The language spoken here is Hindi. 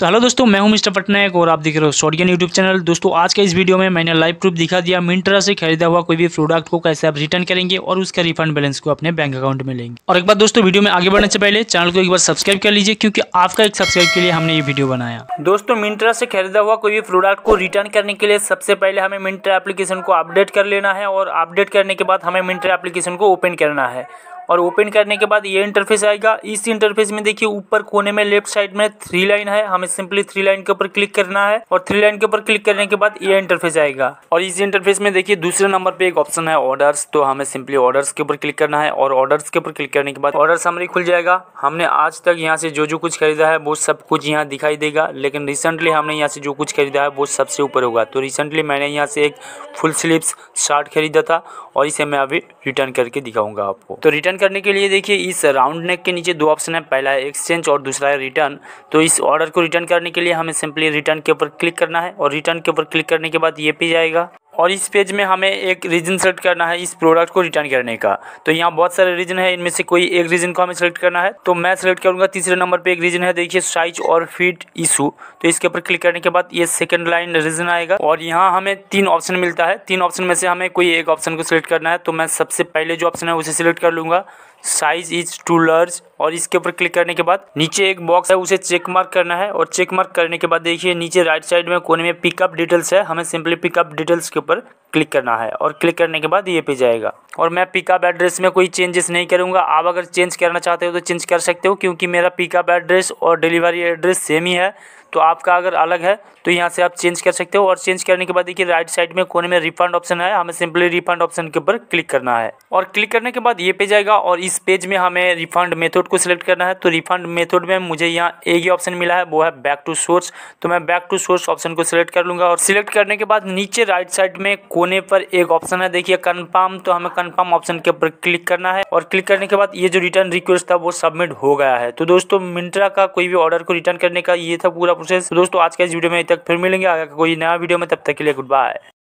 तो हेलो दोस्तों मैं हूं मिस्टर पटनायक और आप देख रहे हो शॉर्टगन यूट्यूब चैनल दोस्तों आज के इस वीडियो में मैंने लाइव प्रूफ दिखा दिया मिंट्रा से खरीदा हुआ कोई भी प्रोडक्ट को कैसे आप रिटर्न करेंगे और उसका रिफंड बैलेंस को अपने बैंक अकाउंट में लेंगे और एक बार दोस्तों वीडियो में आगे बढ़ने से पहले चैनल को एक बार सब्सक्राइब कर लीजिए क्योंकि आपका एक सब्सक्राइब के लिए हमने ये वीडियो बनाया दोस्तों मिंट्रा से खरीदा हुआ कोई भी प्रोडक्ट को रिटर्न करने के लिए सबसे पहले हमें मिंट्रा एप्लीकेशन को अपडेट कर लेना है और अपडेट करने के बाद हमें मिंट्रा एप्लीकेशन को ओपन करना है और ओपन करने के बाद ये इंटरफेस आएगा इस इंटरफेस में देखिए ऊपर कोने में लेफ्ट साइड में थ्री लाइन है हमें सिंपली थ्री लाइन के ऊपर क्लिक करना है और थ्री लाइन के ऊपर क्लिक करने के बाद ये इंटरफेस आएगा और इस इंटरफेस में देखिए दूसरे नंबर पे एक ऑप्शन है ऑर्डर्स तो हमें सिंपली ऑर्डर्स के ऊपर क्लिक करना है और ऑर्डर्स के ऊपर क्लिक करने के बाद ऑर्डर हमारे खुल जाएगा हमने आज तक यहाँ से जो जो कुछ खरीदा है वो सब कुछ यहाँ दिखाई देगा लेकिन रिसेंटली हमने यहाँ से जो कुछ खरीदा है वो सबसे ऊपर होगा तो रिसेंटली मैंने यहाँ से एक फुल स्लीव शर्ट खरीदा था और इसे मैं अभी रिटर्न करके दिखाऊंगा आपको तो रिटर्न करने के लिए देखिए इस राउंड नेक के नीचे दो ऑप्शन है पहला है एक्सचेंज और दूसरा है रिटर्न तो इस ऑर्डर को रिटर्न करने के लिए हमें सिंपली रिटर्न के ऊपर क्लिक करना है और रिटर्न के ऊपर क्लिक करने के बाद ये पे जाएगा और इस पेज में हमें एक रीजन सेलेक्ट करना है इस प्रोडक्ट को रिटर्न करने का तो यहाँ बहुत सारे रीजन है इनमें से कोई एक रीजन को हमें सेलेक्ट करना है तो मैं सेलेक्ट करूँगा तीसरे नंबर पे एक रीजन है देखिए साइज और फिट इशू तो इसके ऊपर क्लिक करने के बाद ये सेकेंड लाइन रीजन आएगा और यहाँ हमें तीन ऑप्शन मिलता है तीन ऑप्शन में से हमें कोई एक ऑप्शन को सिलेक्ट करना है तो मैं सबसे पहले जो ऑप्शन है उसे सिलेक्ट कर लूँगा साइज इज टू लार्ज और इसके ऊपर क्लिक करने के बाद नीचे एक बॉक्स है उसे चेक मार्क करना है और चेक मार्क करने के बाद देखिए नीचे राइट साइड में कोने में पिकअप डिटेल्स है हमें सिंपली पिकअप डिटेल्स के ऊपर पर क्लिक करना है और क्लिक करने के बाद ये पे जाएगा और मैं पिकअप एड्रेस में कोई चेंजेस नहीं करूँगा आप अगर चेंज करना चाहते हो तो चेंज कर सकते हो क्योंकि मेरा पिकअप एड्रेस और डिलीवरी एड्रेस सेम ही है तो आपका अगर अलग है तो यहाँ से आप चेंज कर सकते हो और चेंज करने के बाद देखिए राइट साइड में कोने में रिफंड ऑप्शन है हमें सिंपली रिफंड ऑप्शन के ऊपर क्लिक करना है और क्लिक करने के बाद ये पेज आएगा और इस पेज में हमें रिफंड मेथड को सिलेक्ट करना है तो रिफंड मेथड में मुझे यहाँ एक ही ऑप्शन मिला है वो है बैक टू सोर्स तो मैं बैक टू सोर्स ऑप्शन को सिलेक्ट कर लूंगा और सिलेक्ट करने के बाद नीचे राइट साइड में कोने पर एक ऑप्शन है देखिए कन्फर्म तो हमें कन्फर्म ऑप्शन के ऊपर क्लिक करना है और क्लिक करने के बाद ये जो रिटर्न रिक्वेस्ट था वो सबमिट हो गया है तो दोस्तों मिंट्रा का कोई भी ऑर्डर को रिटर्न करने का ये था पूरा प्रोसेस दोस्तों आज के इस वीडियो में तक फिर मिलेंगे अगर कोई नया वीडियो में तब तक के लिए गुड बाय